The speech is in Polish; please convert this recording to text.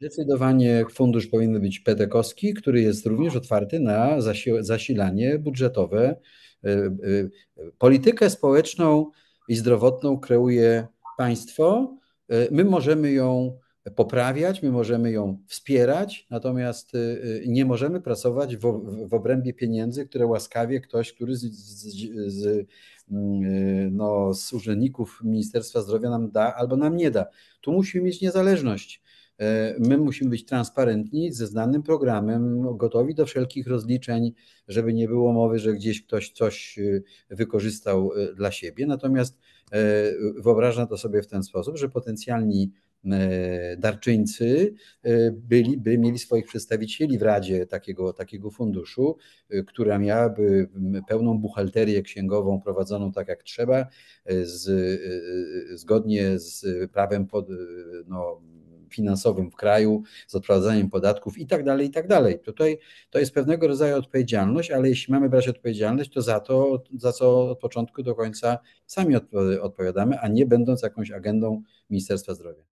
Zdecydowanie fundusz powinien być pedekowski, który jest również otwarty na zasilanie budżetowe. Y, y, politykę społeczną i zdrowotną kreuje państwo. Y, my możemy ją poprawiać, my możemy ją wspierać, natomiast nie możemy pracować w, w obrębie pieniędzy, które łaskawie ktoś, który z, z, z, mm, no, z urzędników Ministerstwa Zdrowia nam da albo nam nie da. Tu musimy mieć niezależność. E, my musimy być transparentni ze znanym programem, gotowi do wszelkich rozliczeń, żeby nie było mowy, że gdzieś ktoś coś y, wykorzystał y, dla siebie. Natomiast e, wyobrażam to sobie w ten sposób, że potencjalni e, darczyńcy byli, by mieli swoich przedstawicieli w Radzie takiego, takiego funduszu, która miałaby pełną buchalterię księgową prowadzoną tak jak trzeba, z, zgodnie z prawem pod, no, finansowym w kraju, z odprowadzaniem podatków i tak dalej, i tak dalej. Tutaj to jest pewnego rodzaju odpowiedzialność, ale jeśli mamy brać odpowiedzialność, to za to, za co od początku do końca sami odpowiadamy, a nie będąc jakąś agendą Ministerstwa Zdrowia.